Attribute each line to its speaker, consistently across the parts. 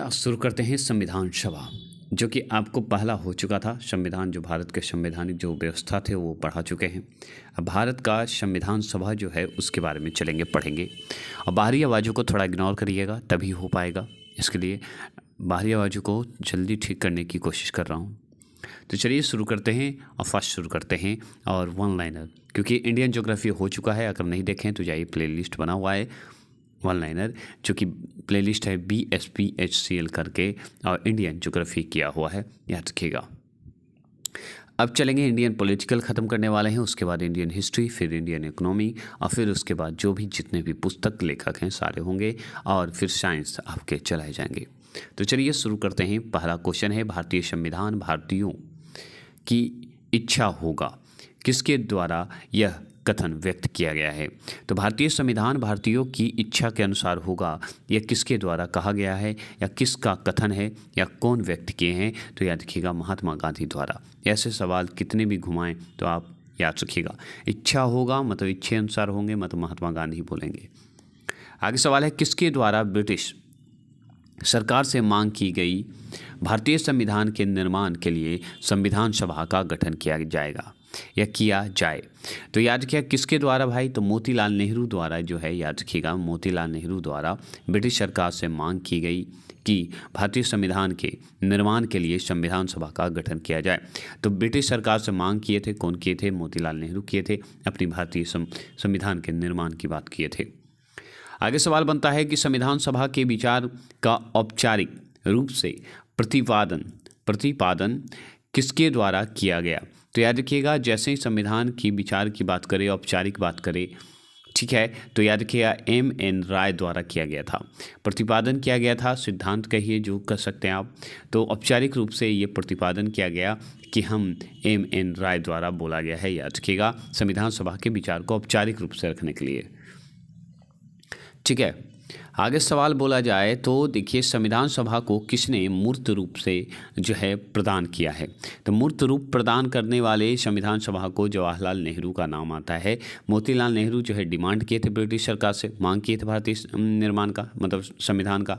Speaker 1: आप शुरू करते हैं संविधान सभा जो कि आपको पहला हो चुका था संविधान जो भारत के संवैधानिक जो व्यवस्था थे वो पढ़ा चुके हैं अब भारत का संविधान सभा जो है उसके बारे में चलेंगे पढ़ेंगे और बाहरी आवाज़ों को थोड़ा इग्नोर करिएगा तभी हो पाएगा इसके लिए बाहरी आवाज़ों को जल्दी ठीक करने की कोशिश कर रहा हूँ तो चलिए शुरू करते हैं और फर्स्ट शुरू करते हैं और वन लाइनर क्योंकि इंडियन जोग्राफी हो चुका है अगर नहीं देखें तो जाइए प्ले बना हुआ है वन लाइनर जो कि प्ले है B S P H C L करके और इंडियन जोग्राफी किया हुआ है याद रखिएगा अब चलेंगे इंडियन पॉलिटिकल ख़त्म करने वाले हैं उसके बाद इंडियन हिस्ट्री फिर इंडियन इकोनॉमी और फिर उसके बाद जो भी जितने भी पुस्तक लेखक हैं सारे होंगे और फिर साइंस आपके चलाए जाएंगे तो चलिए शुरू करते हैं पहला क्वेश्चन है भारतीय संविधान भारतीयों की इच्छा होगा किसके द्वारा यह कथन व्यक्त किया गया है तो भारतीय संविधान भारतीयों की इच्छा के अनुसार होगा यह किसके द्वारा कहा गया है या किसका कथन है या कौन व्यक्त किए हैं तो याद रखिएगा महात्मा गांधी द्वारा ऐसे सवाल कितने भी घुमाएं तो आप याद रखिएगा इच्छा होगा मतलब इच्छे अनुसार होंगे मतलब महात्मा गांधी बोलेंगे आगे सवाल है किसके द्वारा ब्रिटिश सरकार से मांग की गई भारतीय संविधान के निर्माण के लिए संविधान सभा का गठन किया जाएगा या किया जाए तो याद रखिएगा किसके द्वारा भाई तो मोतीलाल नेहरू द्वारा जो है याद रखिएगा मोतीलाल नेहरू द्वारा ब्रिटिश सरकार से मांग की गई कि भारतीय संविधान के निर्माण के लिए संविधान सभा का गठन किया जाए तो ब्रिटिश सरकार से मांग किए थे कौन किए थे मोतीलाल नेहरू किए थे अपनी भारतीय संविधान के निर्माण की बात किए थे आगे सवाल बनता है कि संविधान सभा के विचार का औपचारिक रूप से प्रतिपादन प्रतिपादन किसके द्वारा किया गया तो याद रखिएगा जैसे ही संविधान की विचार की बात करें औपचारिक बात करें ठीक है तो याद रखिएगा एम एन राय द्वारा किया गया था प्रतिपादन किया गया था सिद्धांत कहिए जो कर सकते हैं आप तो औपचारिक रूप से ये प्रतिपादन किया गया कि हम एम एन राय द्वारा बोला गया है याद रखिएगा संविधान सभा के विचार को औपचारिक रूप से रखने के लिए ठीक है आगे सवाल बोला जाए तो देखिए संविधान सभा को किसने मूर्त रूप से जो है प्रदान किया है तो मूर्त रूप प्रदान करने वाले संविधान सभा को जवाहरलाल नेहरू का नाम आता है मोतीलाल नेहरू जो है डिमांड किए थे ब्रिटिश सरकार से मांग किए थे भारतीय निर्माण का मतलब संविधान का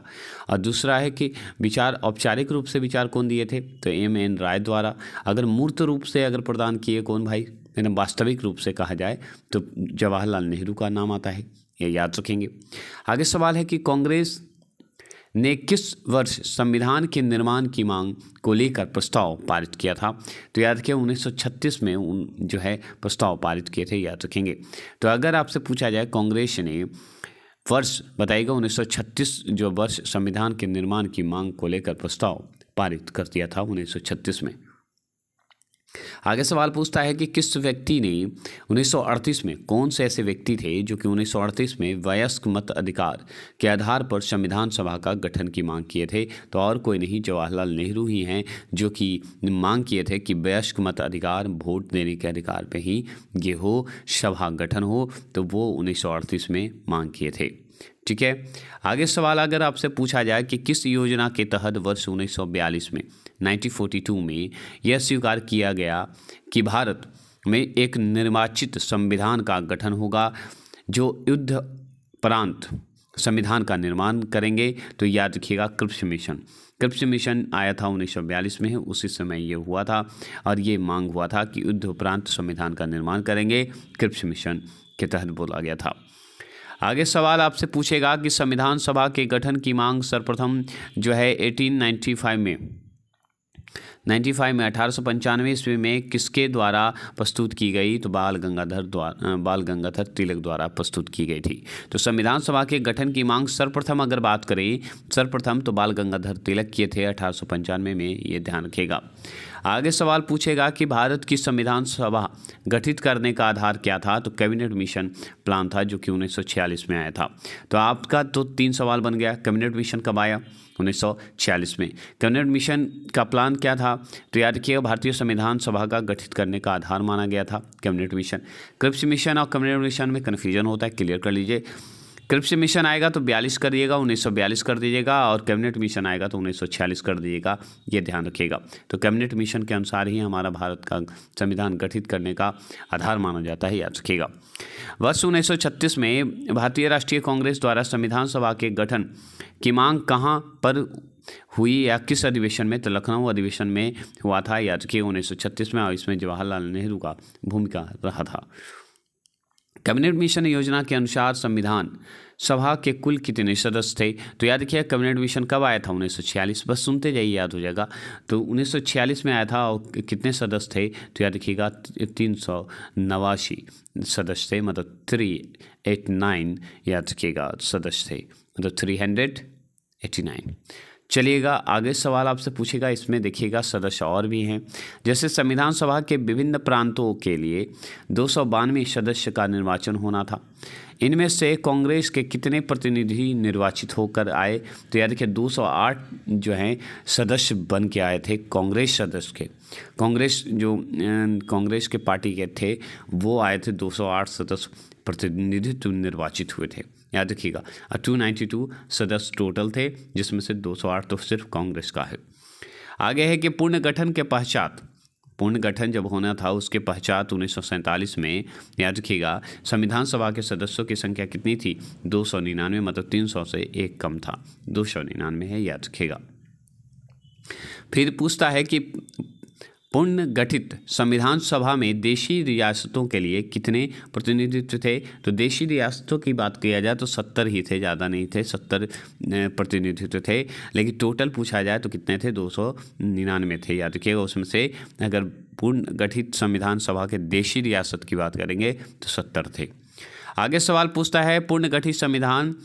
Speaker 1: और दूसरा है कि विचार औपचारिक रूप से विचार कौन दिए थे तो एम एन राय द्वारा अगर मूर्त रूप से अगर प्रदान किए कौन भाई वास्तविक रूप से कहा जाए तो जवाहरलाल नेहरू का नाम आता है ये याद रखेंगे आगे सवाल है कि कांग्रेस ने किस वर्ष संविधान के निर्माण की मांग को लेकर प्रस्ताव पारित किया था तो याद रखिए 1936 में उन जो है प्रस्ताव पारित किए थे याद रखेंगे तो अगर आपसे पूछा जाए कांग्रेस ने वर्ष बताइएगा 1936 जो वर्ष संविधान के निर्माण की मांग को लेकर प्रस्ताव पारित कर दिया था 1936 में आगे सवाल पूछता है कि किस व्यक्ति ने 1938 में कौन से ऐसे व्यक्ति थे जो कि 1938 में वयस्क मत अधिकार के आधार पर संविधान सभा का गठन की मांग किए थे तो और कोई नहीं जवाहरलाल नेहरू ही हैं जो कि मांग किए थे कि वयस्क मत अधिकार वोट देने के अधिकार पे ही ये हो सभा गठन हो तो वो 1938 में मांग किए थे ठीक है आगे सवाल अगर आपसे पूछा जाए कि किस योजना के तहत वर्ष 1942 में 1942 में यह स्वीकार किया गया कि भारत में एक निर्वाचित संविधान का गठन होगा जो युद्ध प्रांत संविधान का निर्माण करेंगे तो याद रखिएगा क्रिप्स मिशन क्रिप्स मिशन आया था 1942 में उसी समय यह हुआ था और ये मांग हुआ था कि युद्ध उपरांत संविधान का निर्माण करेंगे क्रिप्स मिशन के तहत बोला गया था आगे सवाल आपसे पूछेगा कि संविधान सभा के गठन की मांग सर्वप्रथम जो है 1895 में 95 में अठारह सौ पंचानवे ईस्वी में किसके द्वारा प्रस्तुत की गई तो बाल गंगाधर द्वारा बाल गंगाधर तिलक द्वारा प्रस्तुत की गई थी तो संविधान सभा के गठन की मांग सर्वप्रथम अगर बात करें सर्वप्रथम तो बाल गंगाधर तिलक किए थे अठारह में ये ध्यान रखेगा आगे सवाल पूछेगा कि भारत की संविधान सभा गठित करने का आधार क्या था तो कैबिनेट मिशन प्लान था जो कि उन्नीस में आया था तो आपका तो तीन सवाल बन गया कैबिनेट मिशन कब आया 1946 में कैबिनेट मिशन का प्लान क्या था तो याद रखिएगा भारतीय संविधान सभा का गठित करने का आधार माना गया था कैबिनेट मिशन क्रिप्स मिशन और कैबिनेट मिशन में कन्फ्यूजन होता है क्लियर कर लीजिए क्रिप्स मिशन आएगा तो बयालीस करिएगा उन्नीस बयालीस कर दीजिएगा और कैबिनेट मिशन आएगा तो उन्नीस छियालीस कर दीजिएगा ये ध्यान रखिएगा तो कैबिनेट मिशन के अनुसार ही हमारा भारत का संविधान गठित करने का आधार माना जाता है याद रखिएगा वर्ष उन्नीस में भारतीय राष्ट्रीय कांग्रेस द्वारा संविधान सभा के गठन की मांग कहाँ पर हुई या किस अधिवेशन में तो लखनऊ अधिवेशन में हुआ था याद रखिए उन्नीस में और इसमें जवाहरलाल नेहरू का भूमिका रहा था कैबिनेट मिशन योजना के अनुसार संविधान सभा के कुल कितने सदस्य थे तो याद रखिए कैबिनेट मिशन कब आया था उन्नीस बस सुनते जाइए याद हो जाएगा तो 1946 में आया था और कितने सदस्य थे तो याद रखिएगा तीन सौ नवासी सदस्य थे मतलब थ्री एट नाइन याद रखिएगा सदस्य थे मतलब थ्री हंड्रेड एटी नाइन चलिएगा आगे सवाल आपसे पूछेगा इसमें देखिएगा सदस्य और भी हैं जैसे संविधान सभा के विभिन्न प्रांतों के लिए दो सदस्य का निर्वाचन होना था इनमें से कांग्रेस के कितने प्रतिनिधि निर्वाचित होकर आए तो याद रखिए 208 जो हैं सदस्य बन के आए थे कांग्रेस सदस्य के कांग्रेस जो कांग्रेस के पार्टी के थे वो आए थे 208 सदस्य प्रतिनिधित्व निर्वाचित हुए थे याद रखिएगा अब टू नाइन्टी टू सदस्य टोटल थे जिसमें से दो सौ आठ तो सिर्फ कांग्रेस का है आगे है कि पूर्ण गठन के पश्चात पूर्ण गठन जब होना था उसके पश्चात उन्नीस में याद रखिएगा संविधान सभा के सदस्यों की संख्या कितनी थी दो सौ निन्यानवे मतलब तीन सौ से एक कम था दो सौ निन्यानवे है याद रखिएगा फिर पूछता है कि पुण्य गठित संविधान सभा में देशी रियासतों के लिए कितने प्रतिनिधित्व थे तो देशी रियासतों की बात किया जाए तो सत्तर ही थे ज़्यादा नहीं थे सत्तर प्रतिनिधित्व थे लेकिन टोटल पूछा जाए तो कितने थे दो सौ निन्यानवे थे याद रखिएगा उसमें से अगर पूर्ण गठित संविधान सभा के देशी रियासत की बात करेंगे तो सत्तर थे आगे सवाल पूछता है पूर्ण गठित संविधान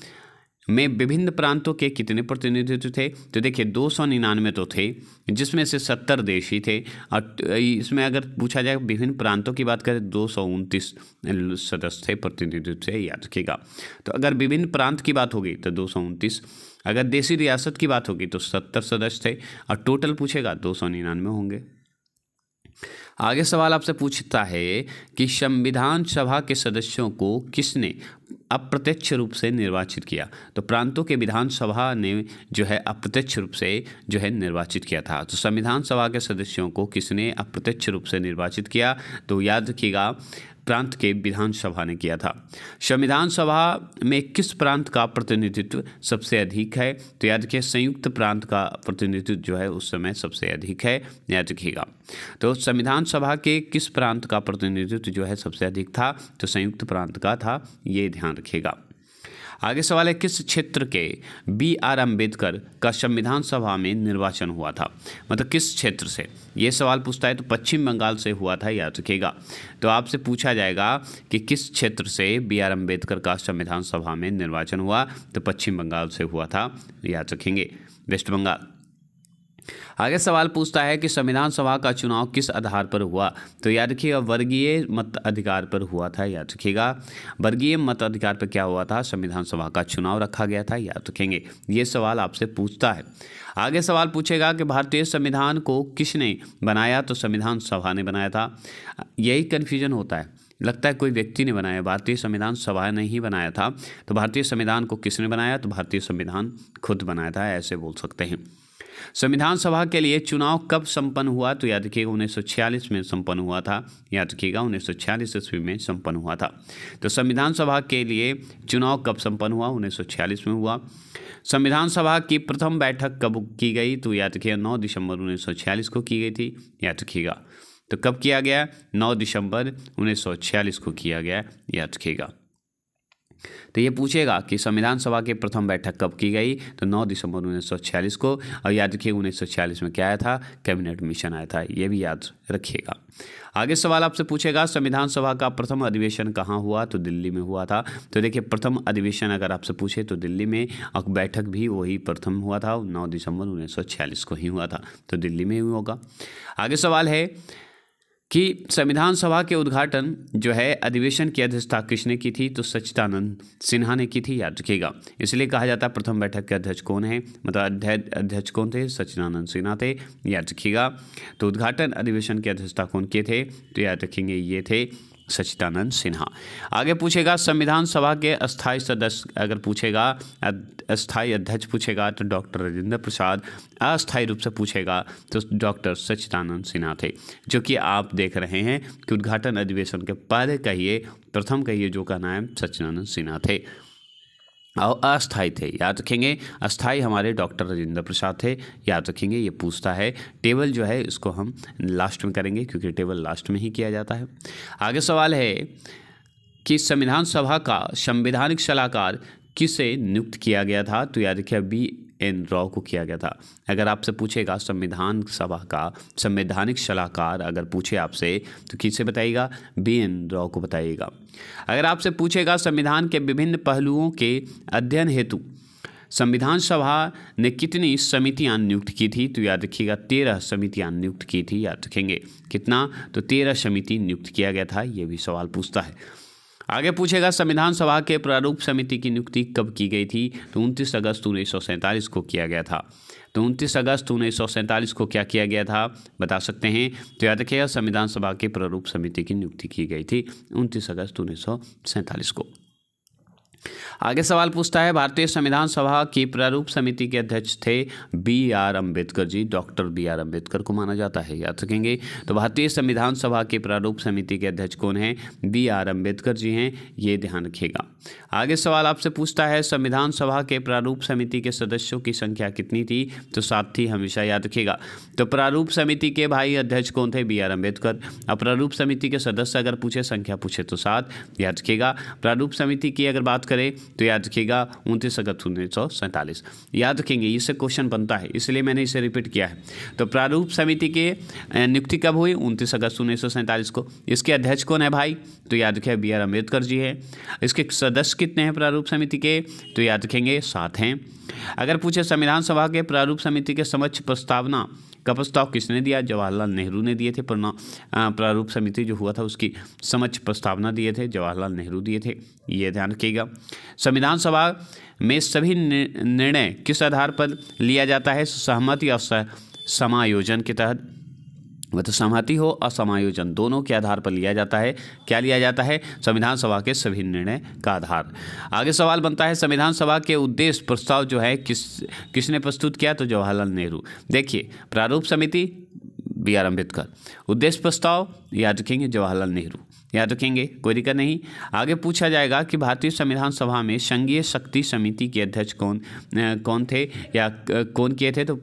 Speaker 1: में विभिन्न प्रांतों के कितने प्रतिनिधित्व थे तो देखिए दो सौ निन्यानवे तो थे जिसमें से सत्तर देशी थे और इसमें अगर पूछा जाए विभिन्न प्रांतों की बात करें दो सौ उनतीस सदस्य थे प्रतिनिधित्व थे याद रखिएगा तो अगर विभिन्न प्रांत की बात होगी तो दो सौ उनतीस अगर देसी रियासत की बात होगी तो सत्तर सदस्य थे और टोटल पूछेगा दो सौ निन्यानवे होंगे आगे सवाल आपसे पूछता है कि संविधान सभा के सदस्यों को किसने अप्रत्यक्ष रूप से निर्वाचित किया तो प्रांतों के विधानसभा ने जो है अप्रत्यक्ष रूप से जो है निर्वाचित किया था तो संविधान सभा के सदस्यों को किसने अप्रत्यक्ष रूप से निर्वाचित किया तो याद रखिएगा प्रांत के विधानसभा ने किया था संविधान सभा में किस प्रांत का प्रतिनिधित्व सबसे अधिक है तो याद रखिए संयुक्त प्रांत का प्रतिनिधित्व जो है उस समय सबसे अधिक है याद रखिएगा तो संविधान सभा के किस प्रांत का प्रतिनिधित्व जो है सबसे अधिक था तो संयुक्त प्रांत का था ये ध्यान रखिएगा आगे सवाल है किस क्षेत्र के बी आर अम्बेडकर का संविधान सभा में निर्वाचन हुआ था मतलब किस क्षेत्र से ये सवाल पूछता है तो पश्चिम बंगाल से हुआ था याद रखिएगा तो आपसे पूछा जाएगा कि किस क्षेत्र से बी आर अम्बेडकर का संविधान सभा में निर्वाचन हुआ तो पश्चिम बंगाल से हुआ था याद रखेंगे वेस्ट बंगाल आगे सवाल पूछता है कि संविधान सभा का चुनाव किस आधार पर हुआ तो याद रखिएगा वर्गीय मत अधिकार पर हुआ था याद रखिएगा वर्गीय मत अधिकार पर क्या हुआ था संविधान सभा का चुनाव रखा गया था याद रखेंगे ये सवाल आपसे पूछता है आगे सवाल पूछेगा कि भारतीय संविधान को किसने बनाया तो संविधान सभा ने बनाया था यही कन्फ्यूजन होता है लगता है कोई व्यक्ति ने बनाया भारतीय संविधान सभा ने ही बनाया था तो भारतीय संविधान को किसने बनाया तो भारतीय संविधान खुद बनाया था ऐसे बोल सकते हैं संविधान सभा के लिए चुनाव कब संपन्न हुआ तो याद रखिएगा उन्नीस में संपन्न हुआ था याद रखिएगा उन्नीस सौ ईस्वी में संपन्न हुआ था तो संविधान सभा के लिए चुनाव कब संपन्न हुआ उन्नीस में हुआ संविधान सभा की प्रथम बैठक कब की गई तो याद रखिएगा नौ दिसंबर उन्नीस को की गई थी याद रखिएगा तो कब किया गया 9 दिसंबर 1946 को किया गया याद रखिएगा तो ये पूछेगा कि संविधान सभा की प्रथम बैठक कब की गई तो 9 दिसंबर 1946 को और याद रखिए 1946 में क्या आया था कैबिनेट मिशन आया था ये भी याद रखिएगा आगे सवाल आपसे पूछेगा संविधान सभा का प्रथम अधिवेशन कहाँ हुआ तो दिल्ली में हुआ था तो देखिए प्रथम अधिवेशन अगर आपसे पूछे तो दिल्ली में और बैठक भी वही प्रथम हुआ था नौ दिसंबर उन्नीस को ही हुआ था तो दिल्ली में ही होगा आगे सवाल है कि संविधान सभा के उद्घाटन जो है अधिवेशन की अध्यक्षता किसने की थी तो सच्चिदानंद सिन्हा ने की थी याद रखिएगा इसलिए कहा जाता है प्रथम बैठक के अध्यक्ष कौन है मतलब अध्यक्ष कौन थे सच्चिदानंद सिन्हा थे याद रखिएगा तो उद्घाटन अधिवेशन की अध्यक्षता कौन किए थे तो याद रखेंगे ये थे सचिदानंद सिन्हा आगे पूछेगा संविधान सभा के अस्थाई सदस्य अगर पूछेगा अस्थाई अध्यक्ष पूछेगा तो डॉक्टर राजेंद्र प्रसाद अस्थाई रूप से पूछेगा तो डॉक्टर सचिदानंद सिन्हा थे जो कि आप देख रहे हैं कि उद्घाटन अधिवेशन के पहले कहिए प्रथम कहिए जो कहना है सचिदानंद सिन्हा थे और अस्थाई थे याद रखेंगे अस्थाई हमारे डॉक्टर राजेंद्र प्रसाद थे याद रखेंगे ये पूछता है टेबल जो है इसको हम लास्ट में करेंगे क्योंकि टेबल लास्ट में ही किया जाता है आगे सवाल है कि संविधान सभा का संविधानिक सलाहकार किसे नियुक्त किया गया था तो याद रखिए बी एन रॉ को किया गया था अगर आपसे पूछेगा संविधान सभा का संवैधानिक सलाहकार अगर पूछे आपसे तो किसे बताइएगा बी एन रॉ को बताइएगा अगर आपसे पूछेगा संविधान के विभिन्न पहलुओं के अध्ययन हेतु संविधान सभा ने कितनी समितियां नियुक्त की थी तो याद रखिएगा तेरह समितियां नियुक्त की थी याद रखेंगे कितना तो तेरह समिति नियुक्त किया गया था ये भी सवाल पूछता है आगे पूछेगा संविधान सभा के प्रारूप समिति की नियुक्ति कब की गई थी तो उनतीस अगस्त उन्नीस को किया गया था तो उनतीस अगस्त उन्नीस को क्या किया गया था बता सकते हैं तो याद रखिएगा संविधान सभा के प्रारूप समिति की नियुक्ति की गई थी उनतीस अगस्त उन्नीस को आगे सवाल पूछता है भारतीय संविधान सभा की प्रारूप समिति के अध्यक्ष थे B R Ambedkar ji doctor B R Ambedkar को माना जाता है याद रखेंगे तो भारतीय संविधान सभा के प्रारूप समिति के अध्यक्ष कौन हैं बी आर अम्बेडकर जी हैं ये ध्यान रखिएगा आगे सवाल आपसे पूछता है संविधान सभा के प्रारूप समिति के सदस्यों की संख्या कितनी थी तो सात थी हमेशा याद रखिएगा तो प्रारूप समिति के भाई अध्यक्ष कौन थे बी आर अम्बेडकर अब प्रारूप समिति के सदस्य अगर पूछे संख्या पूछे तो सात याद रखिएगा प्रारूप समिति की अगर बात करें तो याद रखिएगा उनतीस अगस्त उन्नीस सौ सैंतालीस याद रखेंगे इससे क्वेश्चन बनता है इसलिए मैंने इसे रिपीट किया है तो प्रारूप समिति के नियुक्ति कब हुई उनतीस अगस्त उन्नीस सौ सैंतालीस को इसके अध्यक्ष कौन है भाई तो याद रखिए बी आर अम्बेडकर जी है इसके सदस्य कितने हैं प्रारूप समिति के तो याद रखेंगे सात हैं अगर पूछे संविधान सभा के प्रारूप समिति के समक्ष प्रस्तावना का प्रस्ताव किसने दिया जवाहरलाल नेहरू ने दिए थे प्रारूप समिति जो हुआ था उसकी समक्ष प्रस्तावना दिए थे जवाहरलाल नेहरू दिए थे ये ध्यान रखिएगा संविधान सभा में सभी निर्णय किस आधार पर लिया जाता है सहमति और समायोजन के तहत तो सहमति हो और समायोजन दोनों के आधार पर लिया जाता है क्या लिया जाता है संविधान सभा के सभी निर्णय का आधार आगे सवाल बनता है संविधान सभा के उद्देश्य प्रस्ताव जो है किस किसने प्रस्तुत किया तो जवाहरलाल नेहरू देखिए प्रारूप समिति बी आर अम्बेडकर उद्देश्य प्रस्ताव याद रखेंगे जवाहरलाल नेहरू याद रखेंगे कोई दिक्कत नहीं आगे पूछा जाएगा कि भारतीय संविधान सभा में संघीय शक्ति समिति के अध्यक्ष कौन कौन थे या कौन किए थे तो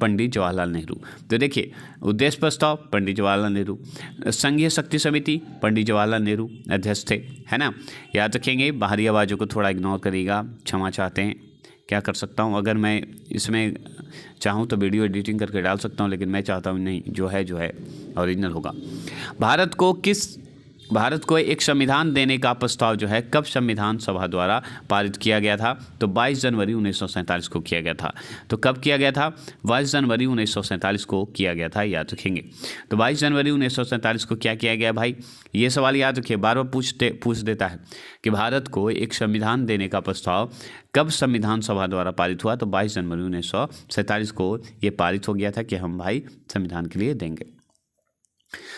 Speaker 1: पंडित जवाहरलाल नेहरू तो देखिए उद्देश्य प्रस्ताव पंडित जवाहरलाल नेहरू संघीय शक्ति समिति पंडित जवाहरलाल नेहरू अध्यक्ष थे है ना याद रखेंगे बाहरी आवाज़ों को थोड़ा इग्नोर करेगा क्षमा चाहते हैं क्या कर सकता हूँ अगर मैं इसमें चाहूँ तो वीडियो एडिटिंग करके डाल सकता हूँ लेकिन मैं चाहता हूँ नहीं जो है जो है ओरिजिनल होगा भारत को किस भारत को एक संविधान देने का प्रस्ताव जो है कब संविधान सभा द्वारा पारित किया गया था तो 22 जनवरी उन्नीस को किया गया था तो कब किया गया था 22 जनवरी उन्नीस को किया गया था याद रखेंगे तो 22 जनवरी उन्नीस को क्या किया गया भाई ये सवाल याद रखिए बार बार पूछते पूछ देता है कि भारत को एक संविधान देने का प्रस्ताव कब संविधान सभा द्वारा पारित हुआ तो बाईस जनवरी उन्नीस को ये पारित हो गया था कि हम भाई संविधान के लिए देंगे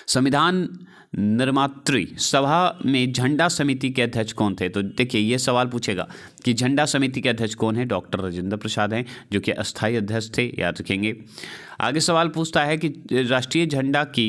Speaker 1: संविधान निर्मात्री सभा में झंडा समिति के अध्यक्ष कौन थे तो देखिए ये सवाल पूछेगा कि झंडा समिति के अध्यक्ष कौन है डॉक्टर राजेंद्र प्रसाद हैं जो कि अस्थायी अध्यक्ष थे याद रखेंगे आगे सवाल पूछता है कि राष्ट्रीय झंडा की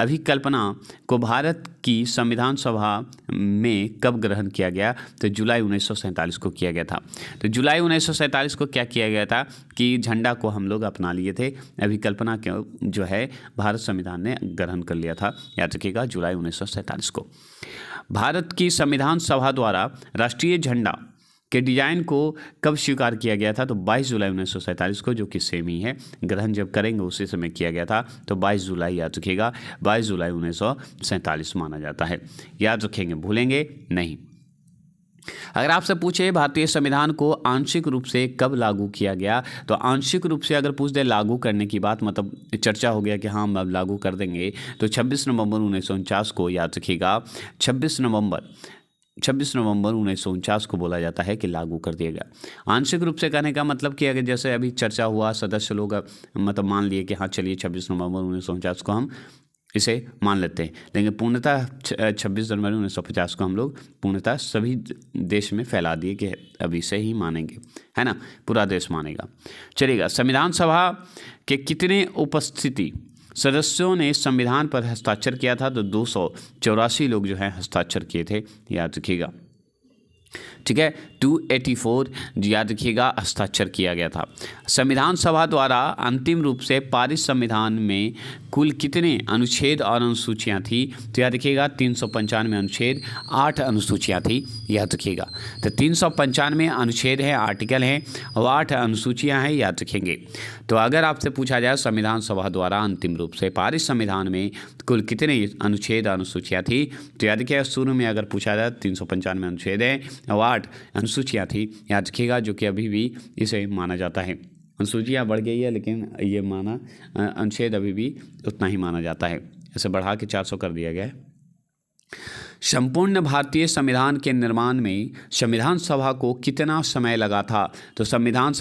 Speaker 1: अभिकल्पना को भारत की संविधान सभा में कब ग्रहण किया गया तो जुलाई उन्नीस को किया गया था तो जुलाई उन्नीस को क्या किया गया था कि झंडा को हम लोग अपना लिए थे अभिकल्पना क्यों जो है भारत संविधान ने ग्रहण कर लिया था याद रखिएगा जुलाई जुलाई उन्नीस को भारत की संविधान सभा द्वारा राष्ट्रीय झंडा के डिजाइन को कब स्वीकार किया गया था तो 22 जुलाई उन्नीस को जो कि सेम ही है ग्रहण जब करेंगे उसी समय किया गया था तो 22 जुलाई याद रखिएगा 22 जुलाई उन्नीस माना जाता है याद रखेंगे भूलेंगे नहीं अगर आपसे पूछे भारतीय संविधान को आंशिक रूप से कब लागू किया गया तो आंशिक रूप से अगर पूछ दे लागू करने की बात मतलब चर्चा हो गया कि हाँ हम अब लागू कर देंगे तो 26 नवंबर उन्नीस को याद रखिएगा 26 नवंबर 26 नवंबर उन्नीस को बोला जाता है कि लागू कर दिया गया आंशिक रूप से कहने का मतलब कि अगर जैसे अभी चर्चा हुआ सदस्य लोग मतलब मान लिए कि हाँ चलिए 26 नवंबर उन्नीस को हम इसे मान लेते हैं लेकिन पूर्णतः 26 जनवरी उन्नीस को हम लोग पूर्णतः सभी देश में फैला दिए कि अभी से ही मानेंगे है ना पूरा देश मानेगा चलेगा संविधान सभा के कितने उपस्थिति सदस्यों ने संविधान पर हस्ताक्षर किया था तो दो लोग जो है हस्ताक्षर किए थे याद रखिएगा ठीक है 284 याद रखिएगा हस्ताक्षर किया गया था संविधान सभा द्वारा अंतिम रूप से पारित संविधान में कुल कितने अनुच्छेद और अनुसूचियाँ थी तो याद रखिएगा तीन सौ पंचानवे अनुच्छेद आठ अनुसूचियाँ थी याद रखिएगा तो तीन सौ पंचानवे अनुच्छेद हैं आर्टिकल हैं और आठ अनुसूचियाँ हैं याद रखेंगे तो अगर आपसे पूछा जाए संविधान सभा द्वारा अंतिम रूप से पारित संविधान में कुल कितने अनुच्छेद अनुसूचियाँ थी तो याद रखिएगा शुरू में अगर पूछा जाए तीन सौ पंचानवे अनुच्छेद हैं और आठ अनुसूचिया थी याद रखिएगा जो कि अभी भी इसे माना जाता है अनुसूचियाँ बढ़ गई है लेकिन ये माना अनुच्छेद अभी भी उतना ही माना जाता है इसे बढ़ा के चार सौ कर दिया गया है संपूर्ण भारतीय संविधान के निर्माण में संविधान सभा को कितना समय लगा था तो संविधान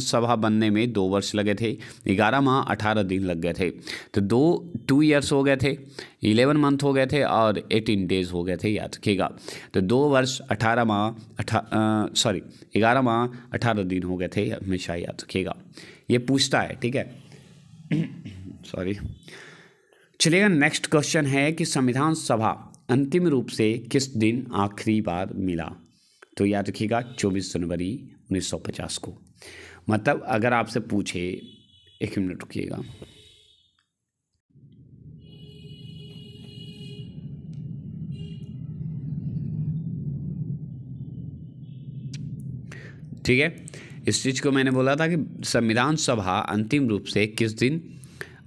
Speaker 1: सभा बनने में दो वर्ष लगे थे ग्यारह माह अठारह दिन लग गए थे तो दो टू ईयर्स हो गए थे इलेवन मंथ हो गए थे और एटीन डेज हो गए थे याद रखिएगा तो दो वर्ष अठारह माह अठा सॉरी ग्यारह माह अठारह दिन हो गए थे हमेशा याद रखिएगा ये पूछता है ठीक है सॉरी चलेगा नेक्स्ट क्वेश्चन है कि संविधान सभा अंतिम रूप से किस दिन आखिरी बार मिला तो याद रखिएगा 24 जनवरी 1950 को मतलब अगर आपसे पूछे एक मिनट रुकिएगा ठीक है इस चीज़ को मैंने बोला था कि संविधान सभा अंतिम रूप से किस दिन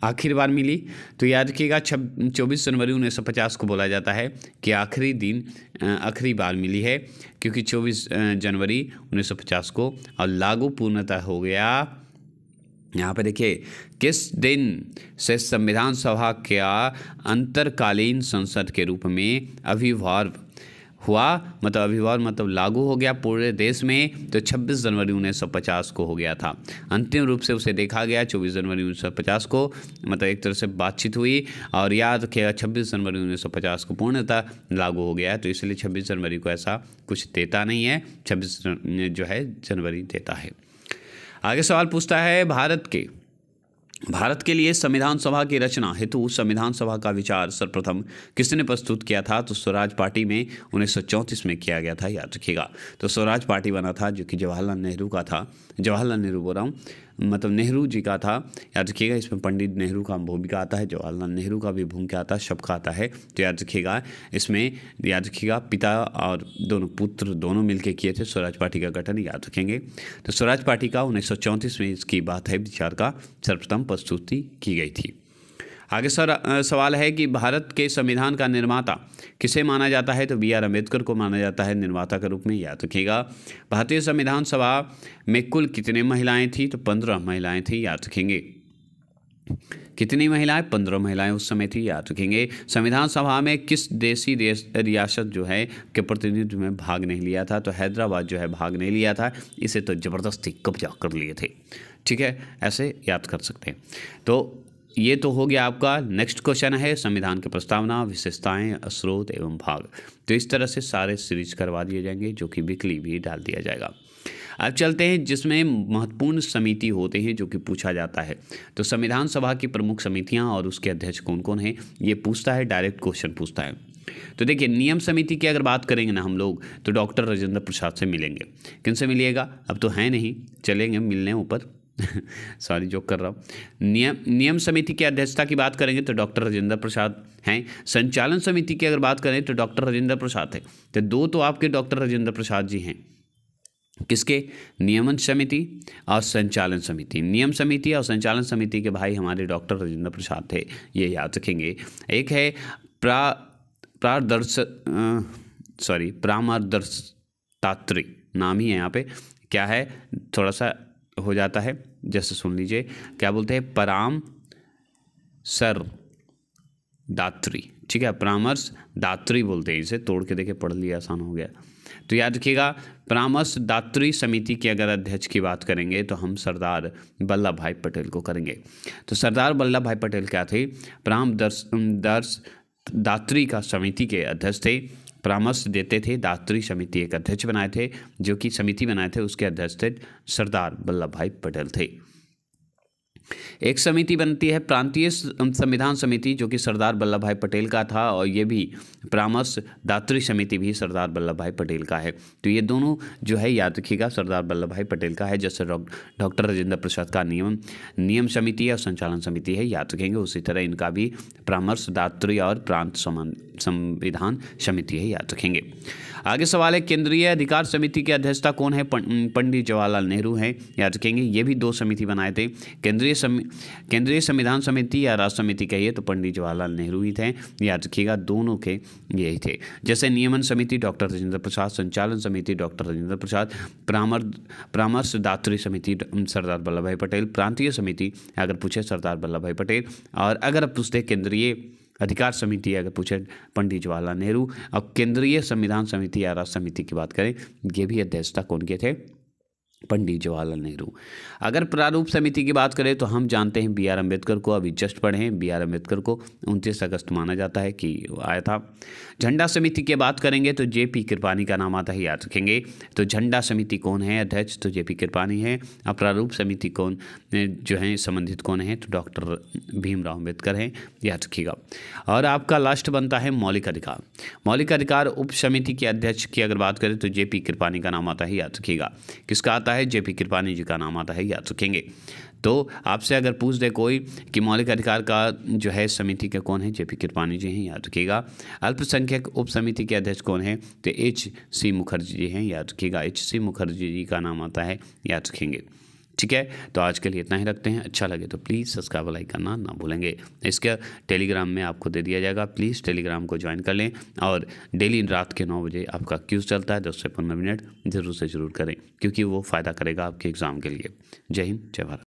Speaker 1: आखिरी बार मिली तो याद रखिएगा छब चौबीस जनवरी उन्नीस सौ पचास को बोला जाता है कि आखिरी दिन आखिरी बार मिली है क्योंकि चौबीस जनवरी उन्नीस सौ पचास को और लागू पूर्णतः हो गया यहाँ पर देखिए किस दिन से संविधान सभा का अंतरकालीन संसद के रूप में अभिभाव हुआ मतलब अभिभावन मतलब लागू हो गया पूरे देश में तो 26 जनवरी 1950 को हो गया था अंतिम रूप से उसे देखा गया 24 जनवरी 1950 को मतलब एक तरह से बातचीत हुई और याद रखिएगा 26 जनवरी 1950 को पूर्णतः लागू हो गया है तो इसलिए 26 जनवरी को ऐसा कुछ देता नहीं है छब्बीस जो है जनवरी देता है आगे सवाल पूछता है भारत के भारत के लिए संविधान सभा की रचना हेतु संविधान सभा का विचार सर्वप्रथम किसने प्रस्तुत किया था तो स्वराज पार्टी में उन्नीस में किया गया था याद रखिएगा तो स्वराज पार्टी बना था जो कि जवाहरलाल नेहरू का था जवाहरलाल नेहरू बोल रहा हूँ मतलब नेहरू जी का था याद रखिएगा इसमें पंडित नेहरू का भूमिका आता है जवाहरलाल नेहरू का भी भूमिका आता है शबका आता है तो याद रखिएगा इसमें याद रखिएगा पिता और दोनों पुत्र दोनों मिलकर किए थे स्वराज पार्टी का गठन याद रखेंगे तो स्वराज पार्टी का उन्नीस में इसकी बात है विचार का सर्वप्रथम प्रस्तुति की गई थी आगे सर सवाल है कि भारत के संविधान का निर्माता किसे माना जाता है तो बी आर अम्बेडकर को माना जाता है निर्माता के रूप में याद रखिएगा भारतीय संविधान सभा में कुल कितने महिलाएं थी तो पंद्रह महिलाएं थी याद रखेंगे कितनी महिलाएं पंद्रह महिलाएं उस समय थी याद रखेंगे संविधान सभा में किस देसी देश रियासत जो है के प्रतिनिधित्व में भाग नहीं लिया था तो हैदराबाद जो है भाग नहीं लिया था इसे तो ज़बरदस्ती कब्जा कर लिए थे ठीक है ऐसे याद कर सकते हैं तो ये तो हो गया आपका नेक्स्ट क्वेश्चन है संविधान की प्रस्तावना विशेषताएं स्रोत एवं भाग तो इस तरह से सारे सीरीज करवा दिए जाएंगे जो कि वीकली भी डाल दिया जाएगा अब चलते हैं जिसमें महत्वपूर्ण समिति होते हैं जो कि पूछा जाता है तो संविधान सभा की प्रमुख समितियां और उसके अध्यक्ष कौन कौन हैं ये पूछता है डायरेक्ट क्वेश्चन पूछता है तो देखिए नियम समिति की अगर बात करेंगे ना हम लोग तो डॉक्टर राजेंद्र प्रसाद से मिलेंगे किन से मिलिएगा अब तो है नहीं चलेंगे मिलने ऊपर सॉरी जो कर रहा हूँ नियम नियम समिति की अध्यक्षता की बात करेंगे तो डॉक्टर राजेंद्र प्रसाद हैं संचालन समिति की अगर बात करें तो डॉक्टर राजेंद्र प्रसाद है तो दो तो आपके डॉक्टर राजेंद्र प्रसाद जी हैं किसके नियमन समिति और संचालन समिति नियम समिति और संचालन समिति के भाई हमारे डॉक्टर राजेंद्र प्रसाद थे ये याद रखेंगे एक है प्रा प्रादर्श सॉरी प्रामादर्शतात्री नाम ही है यहाँ पे क्या है थोड़ा सा हो जाता है जैसे सुन लीजिए क्या बोलते हैं पराम सर दात्री ठीक है परामर्श दात्री बोलते हैं इसे तोड़ के देखे पढ़ लिया आसान हो गया तो याद रखिएगा परामर्श दात्री समिति के अगर अध्यक्ष की बात करेंगे तो हम सरदार वल्लभ भाई पटेल को करेंगे तो सरदार वल्लभ भाई पटेल क्या थे पराम दर्श दात्री का समिति के अध्यक्ष थे परामर्श देते थे दात्री समिति एक अध्यक्ष बनाए थे जो कि समिति बनाए थे उसके अध्यक्ष थे सरदार वल्लभ भाई पटेल थे एक समिति बनती है प्रांतीय संविधान समिति जो कि सरदार वल्लभ भाई पटेल का था और ये भी परामर्श दात्री समिति भी सरदार वल्लभ भाई पटेल का है तो ये दोनों जो है याद रखिएगा सरदार वल्लभ भाई पटेल का है जैसे डॉक्टर राजेंद्र प्रसाद का नियम नियम समिति और संचालन समिति है याद रखेंगे उसी तरह इनका भी परामर्श दात्री और प्रांत संविधान समिति है याद रखेंगे आगे सवाल है केंद्रीय अधिकार समिति के अध्यक्षता कौन है पंडित जवाहरलाल नेहरू है याद रखेंगे ये भी दो समिति बनाए थे केंद्रीय समि केंद्रीय संविधान समिति या राष्ट्र समिति कहिए तो पंडित जवाहरलाल नेहरू ही थे याद रखिएगा दोनों के यही थे जैसे नियमन समिति डॉक्टर राजेंद्र प्रसाद संचालन समिति डॉक्टर राजेंद्र प्रसाद परामर्श परामर्शदात्री समिति सरदार वल्लभ भाई पटेल प्रांतीय समिति अगर पूछे सरदार वल्लभ भाई पटेल और अगर पूछते केंद्रीय अधिकार समिति अगर पूछे पंडित जवाहरलाल नेहरू और केंद्रीय संविधान समिति या राष्ट्र समिति की बात करें ये भी अध्यक्षता कौन के थे पंडित जवाहरलाल नेहरू अगर प्रारूप समिति की बात करें तो हम जानते हैं बी आर अम्बेडकर को अभी जस्ट पढ़े हैं बी आर अम्बेडकर को उनतीस अगस्त माना जाता है कि आया था झंडा समिति की बात करेंगे तो जे पी कृपानी का नाम आता है याद रखेंगे तो झंडा समिति कौन है अध्यक्ष तो जे पी कृपानी है और प्रारूप समिति कौन जो है संबंधित कौन है तो डॉक्टर भीमराव अम्बेडकर हैं याद रखिएगा और आपका लास्ट बनता है मौलिक अधिकार मौलिक अधिकार उप समिति के अध्यक्ष की अगर बात करें तो जे पी कृपानी का नाम आता है याद रखिएगा किसका आता आता है जेपी कृपानी जी का नाम आता है याद रखेंगे तो आपसे अगर पूछ दे कोई कि मौलिक अधिकार का जो है समिति के कौन है जेपी कृपानी जी हैं याद रखिएगा अल्पसंख्यक उप समिति के अध्यक्ष कौन है तो एच सी मुखर्जी जी हैं याद रखिएगा एच सी मुखर्जी जी का नाम आता है याद रखेंगे ठीक है तो आज के लिए इतना ही रखते हैं अच्छा लगे तो प्लीज़ सब्सक्राइब लाइक करना ना भूलेंगे इसका टेलीग्राम में आपको दे दिया जाएगा प्लीज़ टेलीग्राम को ज्वाइन कर लें और डेली रात के नौ बजे आपका क्यूज़ चलता है दस से पंद्रह मिनट ज़रूर से ज़रूर करें क्योंकि वो फ़ायदा करेगा आपके एग्ज़ाम के लिए जय हिंद जय भारत